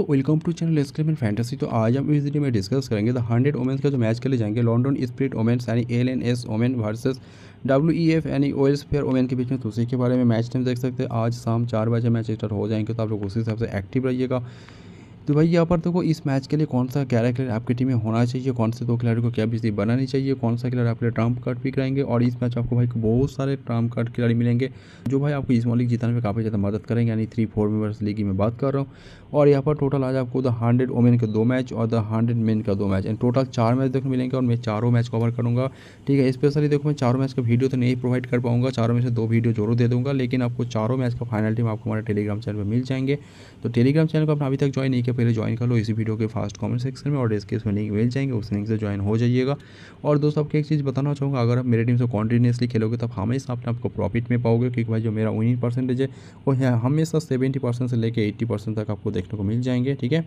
दोस्तों welcome to channel excrement fantasy तो आज हम इस वीडियो में डिस्कस करेंगे द हंड्रेड ओमेंस का जो मैच खेले जाएंगे लॉन्डन स्प्रिट ओमेंस यानी L N S women versus W E F यानी ओएस फेयर ओमेन के बीच में तो उसी के बारे में मैच टाइम देख सकते हैं आज शाम चार बजे मैच स्टार्ट हो जाएंगे तो आप लोग उसी हिसाब से एक्टिव रहिएगा तो भाई यहाँ पर देखो इस मैच के लिए कौन सा ग्यारह खिलाड़ी आपकी टीम में होना चाहिए कौन से दो खिलाड़ी को क्या बिजली बनानी चाहिए कौन सा खिलाड़ी आपके लिए ट्रम्प कार्ड पिक कराएंगे और इस मैच आपको भाई बहुत सारे ट्रम्प कार्ड खिलाड़ी मिलेंगे जो भाई आपको इस मॉलिक जीतने में काफ़ी ज़्यादा मदद करेंगे यानी थ्री फोर मेबर्स लीग की मैं बात कर रहा हूँ और यहाँ पर टोटल आज आपको द हंड्रेड वोमेन के दो मैच और द हंड्रेड मेन का दो मैच एंड टोटल चार मैच देखने मिलेंगे और मैं चारों मैच कवर करूँगा ठीक है स्पेशली देखो मैं चारों मैच का वीडियो तो नहीं प्रोवाइड कर पाऊँगा चारों में से दो वीडियो जरूर दे दूँगा लेकिन आपको चारों मैच का फाइनल टीम आपको हमारे टेलीग्राम चैनल पर मिल जाएंगे तो टेलीग्राम चैनल को आपने अभी तक ज्वाइन नहीं किया पहले ज्वाइन कर लो इसी वीडियो के फास्ट कमेंट सेक्शन में और डिस्क्रिप्शन में लिंक मिल जाएंगे उस लिंक से ज्वाइन हो जाइएगा और दोस्तों आपको एक चीज़ बताना चाहूँगा अगर आप मेरे टीम से कॉन्टीन्यूसली खेलोगे तो हमेशा अपने आपको प्रॉफिट में पाओगे क्योंकि भाई जो मेरा विनिंग परसेंटेज है वो हमेशा सेवेंटी परसेंट से लेकर एट्टी परसेंट तक आपको देखने को मिल जाएंगे ठीक है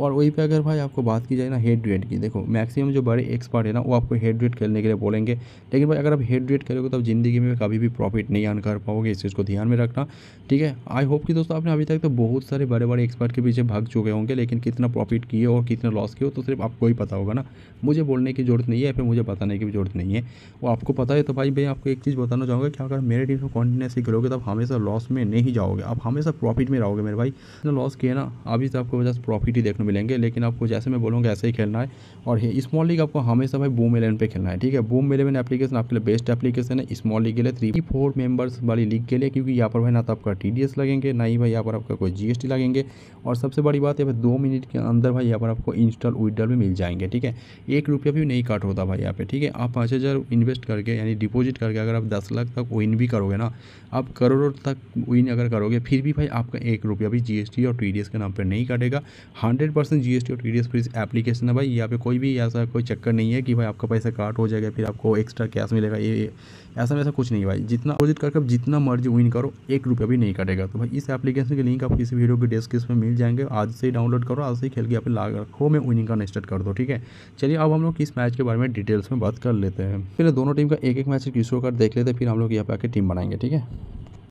और वहीं पर अगर भाई आपको बात की जाए ना हेड रेट की देखो मैक्सिमम जो बड़े एक्सपर्ट है ना वो आपको हेड रेट खेलने के लिए बोलेंगे लेकिन भाई अगर आप हेड रेट खेलोगे करोगे तो आप ज़िंदगी में कभी भी प्रॉफिट नहीं आन कर पाओगे इस चीज़ को ध्यान में रखना ठीक है आई होप कि दोस्तों आपने अभी तक तो बहुत सारे बड़े बड़े एक्सपर्ट के पीछे भाग चुके गए होंगे लेकिन कितना प्रॉफिट किए और कितना लॉस किए तो सिर्फ आपको ही पता होगा ना मुझे बोलने की ज़रूरत नहीं है फिर मुझे बताने की भी ज़रूरत नहीं है वो आपको पता है तो भाई मैं आपको एक चीज़ बताना चाहूँगा कि अगर मेरे टीम को कॉन्टीन्यूसली करोगे तो आप हमेशा लॉस में नहीं जाओगे आप हमेशा प्रॉफिट में रहोगे मेरे भाई इतना लॉस किए ना अभी तो आपको बस प्रॉफिट ही देखने मिलेंगे लेकिन आपको जैसे मैं बोलूँगा ऐसे ही खेलना है और स्मॉल लीग आपको हमेशा भाई बूम इलेवन पर खेलना है ठीक है बूम इलेवन एप्लीकेशन आपके लिए बेस्ट एप्लीकेशन है स्मॉल लीग के लिए थ्री फोर मेम्बर्स वाली लीग के लिए क्योंकि यहाँ पर भाई ना तो आपका टी लगेंगे ना ही भाई यहाँ पर आपका कोई जी लगेंगे और सबसे बड़ी बात जाते हैं दो मिनट के अंदर भाई यहाँ पर आपको इंस्टॉल विदड्रॉल भी मिल जाएंगे ठीक है एक रुपया भी नहीं काट होता भाई यहाँ पे ठीक है आप पाँच हज़ार इन्वेस्ट करके यानी डिपॉजिट करके अगर आप दस लाख तक विन भी करोगे ना आप करोड़ों तक विन अगर करोगे फिर भी भाई आपका एक रुपया भी जीएसटी और टीडीएस के नाम पर नहीं काटेगा हंड्रेड परसेंट जीएसटी और टीडीएस डी एप्लीकेशन है भाई यहाँ पर कोई भी ऐसा कोई चक्कर नहीं है कि भाई आपका पैसा काट हो जाएगा फिर आपको एक्स्ट्रा कैश मिलेगा ये ऐसा वैसा कुछ नहीं भाई जितना डिपोजिट करके जितना मर्जी विन करो एक रुपया भी नहीं काटेगा तो भाई इस एप्लीकेशन के लिंक आप किसी वीडियो के डेस्क में मिल जाएंगे आज से ही डाउनलोड करो आज से ही खेल के अपने लाग रखो मैं विनिंग का स्टार्ट कर दो ठीक है चलिए अब हम लोग इस मैच के बारे में डिटेल्स में बात कर लेते हैं फिर दोनों टीम का एक एक मैच रिश्व कर देख लेते हैं फिर हम लोग यहाँ पे आके टीम बनाएंगे ठीक है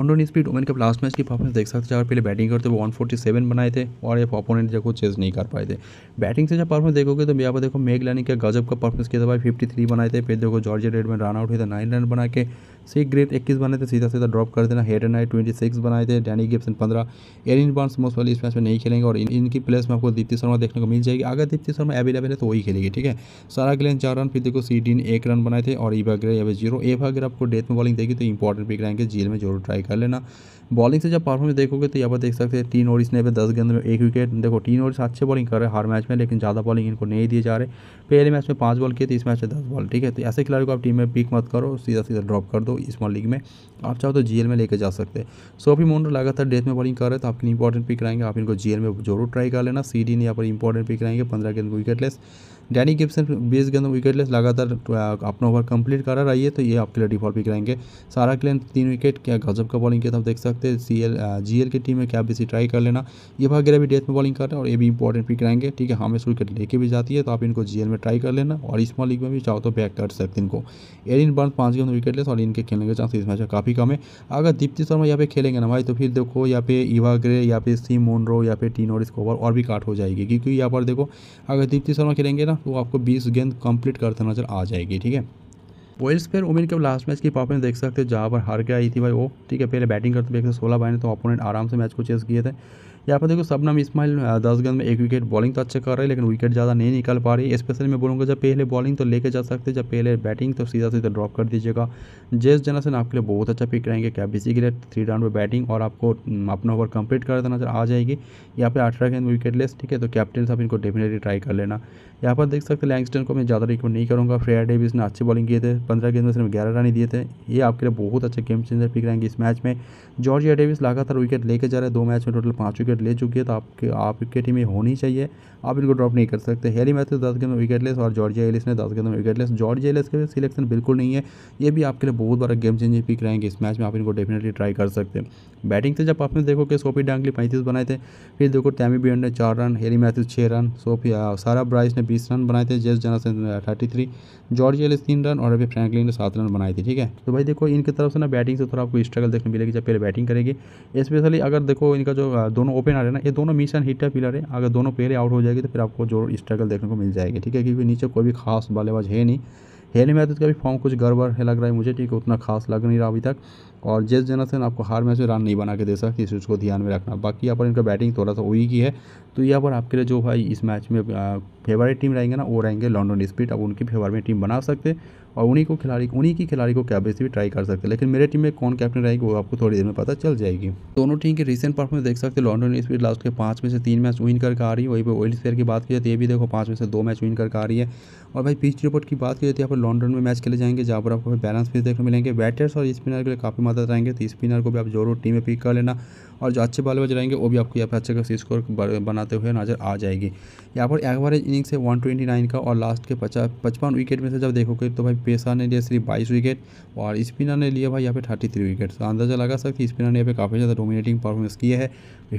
उन्होंने इस बीच वुमेन कप लास्ट मैच की परफॉर्मेंस देख सकते हैं पहले बैटिंग करते हुए वन फोर्टी सेवन बनाए थे और ये अपोनेंट जो चेज नहीं कर पाए थे बैटिंग से जब परफॉर्मेंस देखोगे तो यहाँ पर देखो मेघलानी का गजब का परफॉर्मेंस किया था भाई फिफ्टी थ्री बनाए थे फिर देखो Georgia Redmayne run out हुए थे नाइन रन बना के से ग्रेट इक्कीस बने थे सीधा सीधा ड्रॉप कर देना Head and I twenty six बनाए थे डैनी गिप्सन पंद्रह एरिन बॉन्स मोस्ट वाली इस मैच में नहीं खेलेंगे और इन, इनकी प्लेस में आपको दीप्ति शर्मा देखने को मिल जाएगी अगर दीप्ति शर्मा अवेलेबल है तो वही खेलेगी ठीक है सारा ग्लेन चार रन फिर देखो सी डीन एक रन बनाए थे और ई ईबा ग्रे जीरो ए अगर आपको डेथ में बॉलिंग देगी तो इंपॉर्टेंट पिक रहेंगे जेल में जरूर ट्राई कर लेना बॉलिंग से जब परफॉर्मेंस देखोगे तो यहाँ पर देख सकते हैं तीन ओवर्स ने पे दस गेंद में एक विकेट देखो तीन से अच्छे बॉलिंग कर रहे हैं हर मैच में लेकिन ज़्यादा बॉलिंग इनको नहीं दिए जा रहे पहले मैच में पाँच बॉल किए तो इस मैच में दस बॉल ठीक है तो ऐसे खिलाड़ी को आप टीम में पिक मत करो सीधा सीधा ड्रॉप कर दो स्मॉल लीग में आप चाहो तो जी में लेकर जा सकते हैं सोफी मोन्डो लगातार डेथ में बॉलिंग कर रहे तो आपके लिए इंपॉर्टेंट पिक रहेंगे आप इनको जी में जरूर ट्राई कर लेना सी ने यहाँ पर इंपॉर्टेंट पिक रहेंगे पंद्रह गेंद विकेटलेस डैनी गिप्सन बीस गेंदों विकेटलेस लगातार अपना ओवर कंप्लीट करा रही है तो ये आपके लिए डिफॉल्ट पिक रहेंगे सारा के लिए तीन विकेट क्या गजब का बॉलिंग किया था आप देख सकते हैं सी एल जी एल की टीम में क्या बीसी ट्राई कर लेना ये भाग्य भी डेथ में बॉलिंग कर रहे हैं और ये भी इंपॉर्टेंट पिक रहेंगे ठीक है हमें हाँ, विकेट लेके भी जाती है तो आप इनको जी में ट्राई कर लेना और स्मॉल लीग में भी चाहो तो बैक कर सकते इनको एरिन बर्न पाँच गेंद विकेटलेस और इनके खेलने के इस मैच काफ़ी कम है अगर दीप्ति शर्मा यहाँ पे खेलेंगे ना भाई तो फिर देखो यहाँ पे इवा ग्रे या पे सी मोनरो या पे टीन और इसको ओवर और भी काट हो जाएगी क्योंकि यहाँ पर देखो अगर दीप्ति शर्मा खेलेंगे ना तो आपको बीस गेंद कंप्लीट करते नजर आ जाएगी ठीक है वेल्स फिर उमेन के लास्ट मैच की परफॉर्मेंस देख सकते हैं जहाँ पर हार के आई थी भाई वो ठीक है पहले बैटिंग करते हुए एक सौ सोलह बाई तो अपोनेंट आराम से मैच को चेस किए थे यहाँ पर देखो सबनम इसमाइल दस गेंद में एक विकेट बॉलिंग तो अच्छे कर रहे हैं लेकिन विकेट ज़्यादा नहीं निकल पा रही स्पेशली मैं बोलूँगा जब पहले बॉलिंग तो लेके जा सकते जब पहले बैटिंग तो सीधा सीधा ड्रॉप कर दीजिएगा जेस जनरसन आपके लिए बहुत अच्छा पिक रहेंगे क्या बीसी के लिए थ्री राउंड में बैटिंग और आपको अपना ओवर कंप्लीट कर देना आ जाएगी यहाँ पर अठारह गेंद लेस ठीक है तो कैप्टन साहब इनको डेफिनेटली ट्राई कर लेना यहाँ पर देख सकते लैंगस्टन को मैं ज़्यादा रिकमेंड नहीं करूँगा फ्रेयर डेविस ने अच्छी बॉलिंग किए थे पंद्रह गेंद में सिर्फ ग्यारह रन ही दिए थे ये आपके लिए बहुत अच्छे गेम चेंजर पिक रहेंगे इस मैच में जॉर्जिया डेविस लगातार विकेट लेके जा रहे हैं दो मैच में टोटल पाँच विकेट विकेट ले चुकी है तो आपके आपके टीम में होनी चाहिए आप इनको ड्रॉप नहीं कर सकते हेली मैथ्यूज दस गेंद में विकेट लेस और जॉर्जिया एलिस ने दस गेंद में विकेट लेस जॉर्जिया एलिस के सिलेक्शन बिल्कुल नहीं है ये भी आपके लिए बहुत बड़ा गेम चेंजिंग पिक रहेंगे इस मैच में आप इनको डेफिनेटली ट्राई कर सकते हैं बैटिंग से जब आपने देखो कि सोफी डांगली पैंतीस बनाए थे फिर देखो टैमी बियन ने चार रन हेली मैथ्यूज छः रन सोफी सारा ब्राइस ने बीस रन बनाए थे जेस जनासन ने थर्टी थ्री जॉर्ज एलिस तीन रन और अभी फ्रैंकलिन ने सात रन बनाए थे ठीक है तो भाई देखो इनकी तरफ से ना बैटिंग से थोड़ा आपको स्ट्रगल देखने मिलेगी जब पहले बैटिंग करेगी स्पेशली अगर देखो इनका जो दोनों ओपन ના રે ના એ દોનો મિશન હિટ હી પિલરે આગે દોનો પેલે આઉટ હો જાયેગે તો ફિર આપકો જો સ્ટ્રગલ દેખને કો મિલ જાયેગે ઠીક હે ક્યોકી નીચે કોઈ ભી ખાસ બલેવાજ હે નહીં હેનમેત તો કભી ફોર્મ કુછ ગરબડ હે લગ રહા હૈ મુજે ઠીક ઉતના ખાસ લગ નહીં રહા ابھی تک ઓર જે જનરેશન આપકો Хар મેચ મે રન નહીં બના કે દે સક કિસ ઉસકો ધ્યાન મે રખના બાકી આપર ઇનકો બેટિંગ થોડા સા ઓઈ કી હે તો યહાં પર આપકે લિયે જો ભાઈ ઇસ મેચ મે ફેવરેટ ટીમ રહેંગે ના ઓ રહેંગે લંડન સ્પીડ આપ ઉનકી ફેવરેટ ટીમ બના સકતે હે और उन्हीं को खिलाड़ी उन्हीं की खिलाड़ी को कैप्टन भी ट्राई कर सकते हैं लेकिन मेरे टीम में कौन कैप्टन रहेगी वो आपको थोड़ी देर में पता चल जाएगी दोनों टीम की रिसेंट परफॉर्मेंस देख सकते हैं लॉन्डन इस बीच लास्ट के पाँच में से तीन मैच विन करके आ रही है वहीं पर ऑयल स्पेयर की बात की जाती तो है ये भी देखो पाँच में से दो मैच विन करके आ रही है और भाई पिच रिपोर्ट की बात की जाती तो है यहाँ पर लॉन्डन में मैच खेले जाएंगे जहाँ पर आपको बैलेंस भी देखने मिलेंगे बैटर्स और स्पिनर के लिए काफ़ी मदद रहेंगे तो स्पिनर को भी आप जरूर टीम में पिक कर लेना और जो अच्छे बल्लेबाज रहेंगे वो भी आपको यहाँ पे अच्छे खासी स्कोर बनाते हुए नज़र आ जाएगी यहाँ पर एवरेज इनिंग्स है वन ट्वेंटी नाइन का और लास्ट के पचास पचपन विकेट में से जब देखोगे तो भाई पेशा ने लिया सिर्फ बाईस विकेट और स्पिनर ने लिया भाई यहाँ पे थर्टी थ्री विकेट तो अंदाजा लगा सकते स्पिनर ने यहाँ पे काफ़ी ज़्यादा डोमिनेटिंग परफॉर्मेंस किया है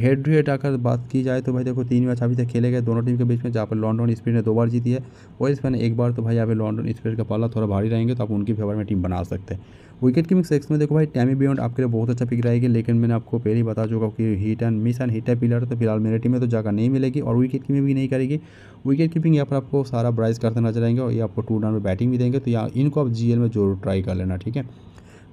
हेड टू हेड आकर बात की जाए तो भाई देखो तीन मैच अभी तक खेले गए दोनों टीम के बीच में जहाँ पर लॉन्डन स्पिन ने दो बार जीती है वही स्पिन एक बार तो भाई यहाँ पे लॉन्डन स्पिन का पाला थोड़ा भारी रहेंगे तो आप उनकी फेवर में टीम बना सकते हैं विकेट कीपिंग सेक्स में देखो भाई टैमी बियॉन्ड आपके लिए बहुत अच्छा पिक रहेगी लेकिन मैंने आपको पहले ही बता चुका कि hit and miss and hit है पिलर तो फिलहाल मेरे टीम में तो जगह नहीं मिलेगी और विकेट कीपिंग भी नहीं करेगी विकेट कीपिंग यहाँ पर आपको सारा ब्राइज करते नजर आएंगे और ये आपको टू डाउन में बैटिंग भी देंगे तो यहाँ इनको आप जी में जरूर ट्राई कर लेना ठीक है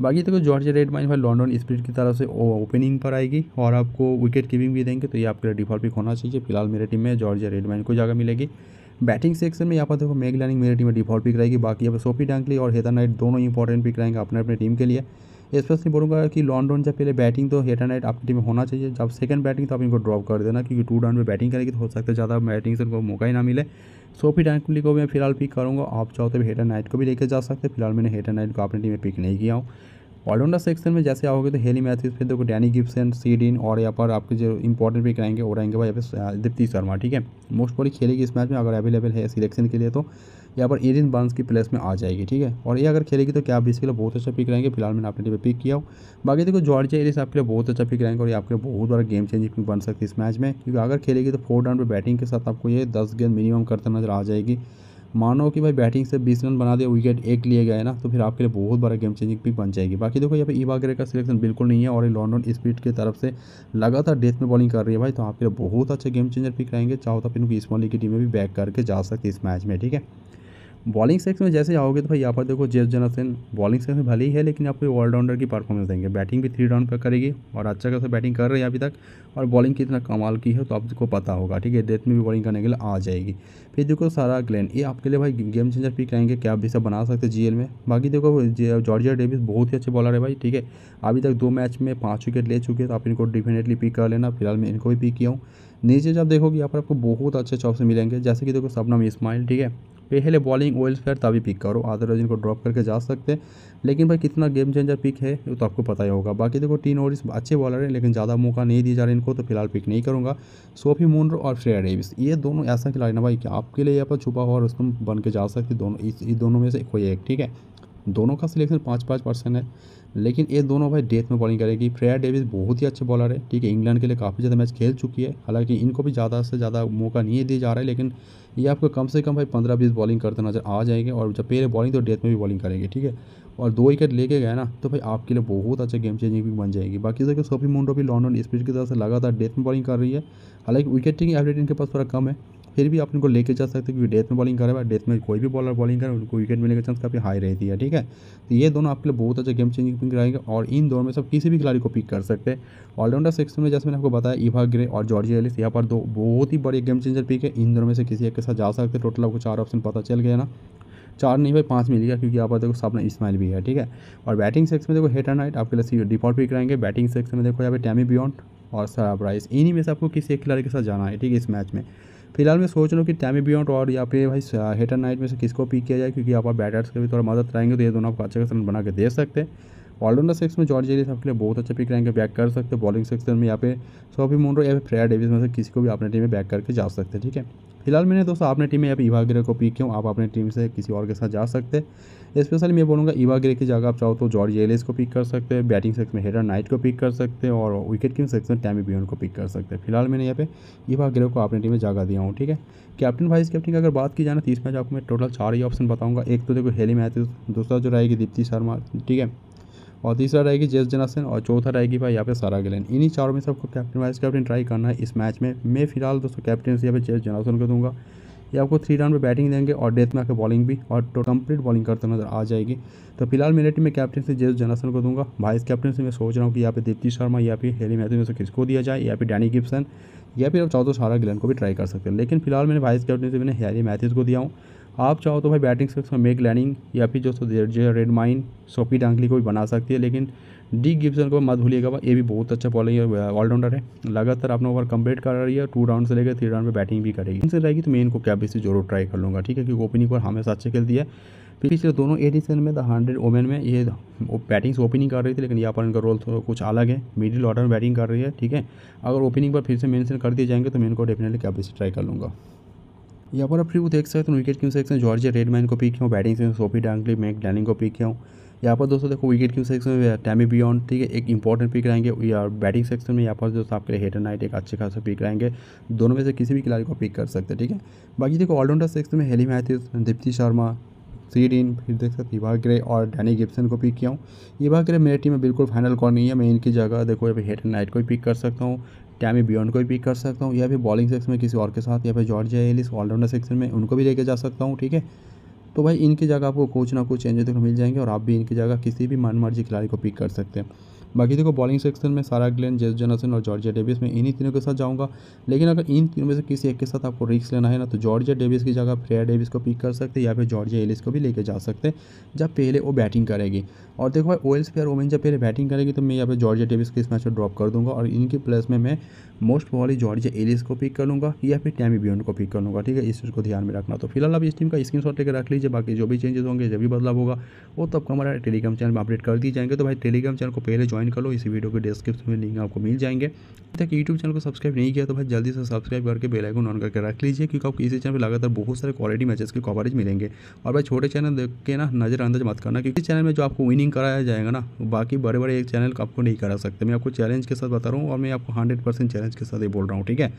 बाकी देखो जॉर्जिया रेड माइन भाई लॉन्डन स्प्रिट की तरफ से ओपनिंग पर आएगी और आपको विकेट कीपिंग भी देंगे तो ये आपके लिए डिफॉल्ट पिक होना चाहिए फिलहाल मेरे टीम में जॉर्जिया रेड माइन को जगह मिलेगी बैटिंग सेक्शन में यहाँ पर देखो मेग लैनिंग मेरी टीम में डिफॉल्ट पिक रहेगी बाकी यहाँ पर सोफी डांकली और हेटा नाइट दोनों इंपॉर्टेंट पिक रहेंगे अपने अपने टीम के लिए स्पेशली बोलूँगा कि लॉन्ड रन जब पहले बैटिंग तो हेटा नाइट आपकी टीम में होना चाहिए जब सेकंड बैटिंग तो आप इनको ड्रॉप कर देना क्योंकि टू डाउन में बैटिंग करेगी तो हो सकता है ज़्यादा बैटिंग से उनको मौका ही ना मिले सोफी डांकली को मैं फिलहाल पिक करूँगा आप चाहो तो हेटा नाइट को भी लेकर जा सकते फिलहाल मैंने हेटा नाइट को अपनी टीम में पिक नहीं किया हूँ ऑलराउंडर सेक्शन में जैसे आओगे तो हेली मैथ्यूज फिर देखो डैनी गिप्सन सीडिन और यहाँ पर आपके जो इंपॉर्टेंट पिक रहेंगे वो रहेंगे भाई यहाँ पर दीप्ति शर्मा ठीक है मोस्ट पॉली खेलेगी इस मैच में अगर अवेलेबल है सिलेक्शन के लिए तो यहाँ पर एरिन बंस की प्लेस में आ जाएगी ठीक है और ये अगर खेलेगी तो क्या इसके लिए बहुत अच्छा पिक रहेंगे फिलहाल मैंने आपने टीम पिक किया हो बाकी देखो जॉर्जिया एरिस आपके लिए बहुत अच्छा पिक रहेंगे और ये आपके लिए बहुत बड़ा गेम चेंज पिक बन सकती है इस मैच में क्योंकि अगर खेलेगी तो फोर राउंड पर बैटिंग के साथ आपको ये दस गेंद मिनिमम करते नजर आ जाएगी मानो कि भाई बैटिंग से बीस रन बना दिया विकेट एक लिए गए ना तो फिर आपके लिए बहुत बड़ा गेम चेंजिंग पिक बन जाएगी बाकी देखो यहाँ पे ईवागरे का सिलेक्शन बिल्कुल नहीं है और ये लॉन्डन स्पीड की तरफ से लगातार डेथ में बॉलिंग कर रही है भाई तो आपके लिए बहुत अच्छा गेम चेंजर पिक रहेंगे चाहो तो आप इनको स्मॉल की की में भी बैक करके जा सकते इस मैच में ठीक है बॉलिंग सेक्स में जैसे आओगे तो भाई यहाँ पर देखो जेस जनासन बॉलिंग सेक्स में भले ही है लेकिन आपको ऑलराउंडर की परफॉर्मेंस देंगे बैटिंग भी थ्री राउंड पर करेगी और अच्छा खासा बैटिंग कर रही है अभी तक और बॉलिंग कितना कमाल की है तो आपको पता होगा ठीक है डेथ में भी बॉलिंग करने के लिए आ जाएगी फिर देखो सारा ग्लैन ये आपके लिए भाई गेम चेंजर पिक रहेंगे क्या आप सब बना सकते एल में बाकी देखो जॉर्जिया डेविस बहुत ही अच्छे बॉलर है भाई ठीक है अभी तक दो मैच में पाँच विकेट ले चुके हैं तो आप इनको डेफिनेटली पिक कर लेना फिलहाल मैं इनको भी पिक किया हूँ नीचे जब देखोगे यहाँ पर आपको बहुत अच्छे चॉप्स मिलेंगे जैसे कि देखो सबनम इस्माइल ठीक है पहले बॉलिंग ऑयल फेयर तभी पिक करो अदरवाइज इनको ड्रॉप करके जा सकते हैं लेकिन भाई कितना गेम चेंजर पिक है तो आपको पता ही होगा बाकी देखो टीन ओरिस अच्छे बॉलर हैं लेकिन ज़्यादा मौका नहीं दिए जा रहे इनको तो फिलहाल पिक नहीं करूँगा सोफी मुनरो और फ्रेया डेविस ये दोनों ऐसा खिलाड़ी ना भाई कि आपके लिए यहाँ पर छुपा हुआ और उसको बन के जा सकते दोनों इस, इस दोनों में से कोई एक ठीक है दोनों का सिलेक्शन पाँच पाँच परसेंट है लेकिन ये दोनों भाई डेथ में बॉलिंग करेगी फ्रेयर डेविस बहुत ही अच्छे बॉलर है ठीक है इंग्लैंड के लिए काफ़ी ज़्यादा मैच खेल चुकी है हालांकि इनको भी ज़्यादा से ज़्यादा मौका नहीं दिया जा रहा है लेकिन ये आपको कम से कम भाई पंद्रह बीस बॉलिंग करते नजर आ जाएंगे और जब पहले बॉलिंग तो डेथ में भी बॉलिंग करेंगे ठीक है और दो विकेट लेके गए ना तो भाई आपके लिए बहुत अच्छा गेम चेंजिंग भी बन जाएगी बाकी सोफी मुंडो भी लॉन्डन स्पीड की तरह से लगातार डेथ में बॉलिंग कर रही है हालांकि विकेट टेकिंग एवरेट इनके पास थोड़ा कम है फिर भी आप उनको लेके जा सकते क्योंकि डेथ में बॉलिंग करे डेथ में कोई भी बॉलर बॉलिंग करे उनको विकेट मिलने का चांस काफ़ी हाई रहती है ठीक है तो ये दोनों आपके लिए बहुत अच्छा गेम चेंजिंग रहेंगे और इन दोनों में सब किसी भी खिलाड़ी को पिक कर सकते हैं ऑलराउंडर सेक्शन में जैसे मैंने आपको बताया इवा ग्रे और जॉर्जी एलिस यहाँ पर दो बहुत ही बड़े गेम चेंजर पिक है इन दोनों में से किसी एक के साथ जा सकते हैं टोटल आपको चार ऑप्शन पता चल गया ना चार नहीं भाई पाँच मिलेगा क्योंकि यहाँ पर देखो सामने इस्माइल भी है ठीक है और बैटिंग सेक्स में देखो हेट एंड नाइट आपके लिए डिफॉल्ट पिक रहेंगे बैटिंग सेक्स में देखो यहाँ पे टैमी बियॉन्ड और सराब राइस इन्हीं में से आपको किसी एक खिलाड़ी के साथ जाना है ठीक है इस मैच में फिलहाल मैं सोच रहा हूँ कि टैमी बियॉन्ट और या फिर भाई हेटर नाइट में से किसको पिक किया जाए क्योंकि आप बैटर्स के भी थोड़ा मदद कराएंगे तो ये दोनों आपको अच्छा खासा बना के दे सकते हैं ऑलराउंडर सेक्स में जॉर्ज एलिस आपके लिए बहुत अच्छा पिक रहेंगे बैक कर सकते हैं बॉलिंग सेक्शन में यहाँ पे सोफी मोन्रो या फिर फ्रेया डेविस में से किसी को भी अपने टीम में बैक करके जा सकते हैं ठीक है फिलहाल मैंने दोस्तों अपने टीम में आप ईवा ग्रे को पी क्यों आप अपने टीम से किसी और के साथ जा सकते हैं स्पेशली मैं बोलूँगा ईवा ग्रे की जगह आप चाहो तो जॉर्ज एलिस को पिक कर सकते हैं बैटिंग सेक्शन में हेडर नाइट को पिक कर सकते हैं और wicket keeping section Tammy Beaumont को पिक कर सकते हैं फिलहाल मैंने यहाँ पे ईवा ग्रे को अपने टीम में जगह दिया हूँ ठीक है कैप्टन वाइस कैप्टन की अगर बात की जाए तो तीस मैच आपको मैं टोटल चार ही ऑप्शन बताऊँगा एक तो देखो हेली मैच दूसरा जो रहेगी दीप्ति शर्मा ठीक है और तीसरा रहेगी जेस जनासन और चौथा रहेगी भाई यहाँ पे सारा गलेन इन्हीं चारों में सबको कैप्टन वाइस कैप्टन ट्राई करना है इस मैच में मैं फिलहाल दोस्तों कैप्टन से यहाँ पे जेस जनासन को दूंगा ये आपको थ्री राउंड पे बैटिंग देंगे और डेथ में आकर बॉलिंग भी और तो कंप्लीट बॉलिंग करते नजर आ जाएगी तो फिलहाल मेरे टीम में कैप्टन से जेस जनासन को दूंगा वाइस कैप्टन से मैं सोच रहा हूँ कि यहाँ पे दीप्ति शर्मा या फिर हेली मैथ्यू में से किसको दिया जाए या फिर डैनी गिप्सन या फिर आप चौथों सारा गिलन को भी ट्राई कर सकते हैं लेकिन फिलहाल मैंने वाइस कैप्टन से मैंने हेली मैथ्यूज़ को दिया हूँ आप चाहो तो भाई बैटिंग सेक्स में मेक लैनिंग या फिर जो जो रेड माइन सोपी डांगली को भी बना सकती है लेकिन डी गिब्सन को मत भूलिएगा भाई ये भी बहुत अच्छा है ऑलराउंडर है लगातार अपना ओवर कंप्लीट कर रही है टू राउंड से लेकर थ्री राउंड में बैटिंग भी करेगी इनसे रहेगी तो मैं इनको कैबिस से जरूर ट्राई कर लूँगा ठीक है क्योंकि ओपनिंग पर हमेशा अच्छे दिया फिर पिछले दोनों एडिशन में द हंड्रेड ओमेन में ये बैटिंग से ओपनिंग कर रही थी लेकिन यहाँ पर इनका रोल थोड़ा कुछ अलग है मिडिल ऑर्डर में बैटिंग कर रही है ठीक है अगर ओपनिंग पर फिर से मेंशन कर दिए जाएंगे तो मैं इनको डेफिनेटली कैपेसिटी ट्राई कर लूँगा यहाँ पर आप फिर वो देख सकते हैं विकेट क्यों सेक्शन जॉर्जिया रेडमैन को पिक किया हूँ batting section Sophie Dunkley Meg Lanning को पिक किया हूँ यहाँ पर दोस्तों देखो विकेट क्यों सेक्शन में टैमी बियॉन्ड ठीक है एक इंपॉर्टेंट पिक रहेंगे यार बैटिंग सेक्शन में यहाँ पर दोस्तों आपके लिए हेटर नाइट एक अच्छे खासा पिक रहेंगे दोनों में से किसी भी खिलाड़ी को पिक कर सकते हैं ठीक है बाकी देखो ऑलराउंडर सेक्शन में हेली मैथ्यूज दीप्ति शर्मा इन फिर देख सकते विभाग ग्रे और डैनी गिप्सन को पिक किया हूँ विभाग ग्रे मेरे टीम में बिल्कुल फाइनल कॉल नहीं है मैं इनकी जगह देखो हेट एंड नाइट को ही पिक कर सकता हूँ टैमी बियॉन्ड को भी पिक कर सकता हूँ या फिर बॉलिंग सेक्शन में किसी और के साथ या फिर जॉर्जिया एलिस ऑलराउंडर सेक्शन में उनको भी लेके जा सकता हूँ ठीक है तो भाई इनकी जगह आपको कुछ ना कुछ चेंजेस देखने तो मिल जाएंगे और आप भी इनकी जगह किसी भी मर्जी खिलाड़ी को पिक कर सकते हैं बाकी देखो बॉलिंग सेक्शन में सारा ग्लेन जेस जोनसन और जॉर्जिया डेविस में इन्हीं तीनों के साथ जाऊँगा लेकिन अगर इन तीनों में से किसी एक के साथ आपको रिस्क लेना है ना तो जॉर्जिया डेविस की जगह फ्रेयर डेविस को पिक कर सकते या फिर जॉर्जिया एलिस को भी लेकर जा सकते जब पहले वो बैटिंग करेगी और देखो भाई ओएल्स फेयर वोमेन जब पहले बैटिंग करेगी तो मैं यहाँ पर जॉर्जिया डेविस को इस मैच में ड्रॉप कर दूँगा और इनकी प्लेस में मैं मोस्ट प्रॉबली जॉर्जिया एलिस को पिक कर लूँगा या फिर टैमी बियन को पिक कर लूँगा ठीक है इस चीज़ को ध्यान में रखना तो फिलहाल आप इस टीम का स्क्रीन शॉट लेकर रख लीजिए बाकी जो भी चेंजेस होंगे जब भी बदलाव होगा वो तब हमारा टेलीग्राम चैनल में अपडेट कर दी जाएंगे तो भाई टेलीग्राम चैनल को पहले ज्वाइन ज्वाइन कर लो इसी वीडियो के डिस्क्रिप्शन में लिंक आपको मिल जाएंगे अभी तक यूट्यूब चैनल को सब्सक्राइब नहीं किया तो भाई जल्दी से सब्सक्राइब करके बेल आइकन ऑन करके रख लीजिए क्योंकि आपको इसी चैनल पर लगातार बहुत सारे क्वालिटी मैचेस के कवरेज मिलेंगे और भाई छोटे चैनल देख के ना नजरअंदाज मत करना क्योंकि चैनल में जो आपको विनिंग कराया जाएगा ना बाकी बड़े बड़े एक चैनल आपको नहीं करा सकते मैं आपको चैलेंज के साथ बता रहा हूँ और मैं आपको हंड्रेड चैलेंज के साथ ही बोल रहा हूँ ठीक है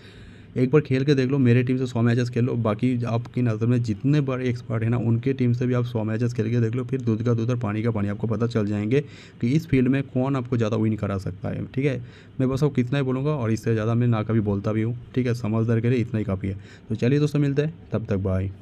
एक बार खेल के देख लो मेरे टीम से सौ मैचेस खेल लो बाकी आपकी नज़र में जितने बड़े एक्सपर्ट हैं ना उनके टीम से भी आप सौ मैचेस खेल के देख लो फिर दूध का दूध और पानी का पानी आपको पता चल जाएंगे कि इस फील्ड में कौन आपको ज़्यादा विन करा सकता है ठीक है मैं बस अब कितना ही बोलूँगा और इससे ज़्यादा मैं ना कभी बोलता भी हूँ ठीक है समझदार के लिए इतना ही काफ़ी है तो चलिए दोस्तों मिलते हैं तब तक बाय